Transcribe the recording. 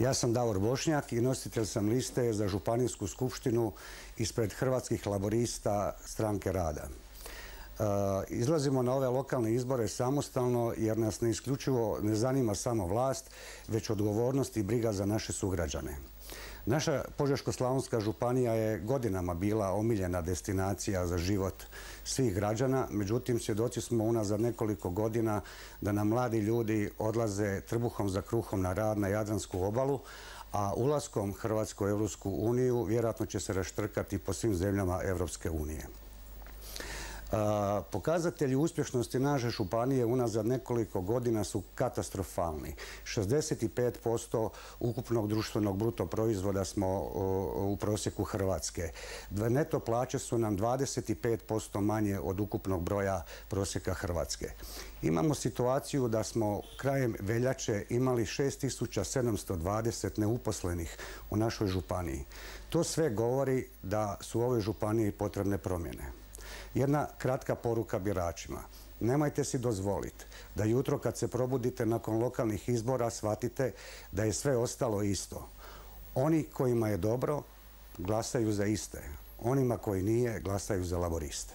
Ja sam Davor Bošnjak i nositelj sam liste za Županijsku skupštinu ispred Hrvatskih laborista stranke rada. E, izlazimo na ove lokalne izbore samostalno jer nas ne isključivo ne zanima samo vlast, već odgovornost i briga za naše sugrađane. Naša Požeško-slavonska županija je godinama bila omiljena destinacija za život svih građana, međutim svjedoci smo unazad nekoliko godina da nam mladi ljudi odlaze trbuhom za kruhom na rad na Jadransku obalu, a ulaskom Hrvatsko u Europsku uniju vjerojatno će se raštrkati po svim zemljama Europske unije. Pokazatelji uspješnosti naše županije unazad nekoliko godina su katastrofalni. 65% ukupnog društvenog bruto proizvoda smo u prosjeku Hrvatske. Neto plaće su nam 25% manje od ukupnog broja prosjeka Hrvatske. Imamo situaciju da smo krajem veljače imali 6720 neuposlenih u našoj županiji. To sve govori da su u ovoj županiji potrebne promjene. Jedna kratka poruka biračima. Nemojte si dozvoliti da jutro kad se probudite nakon lokalnih izbora shvatite da je sve ostalo isto. Oni kojima je dobro glasaju za iste, onima koji nije glasaju za laboriste.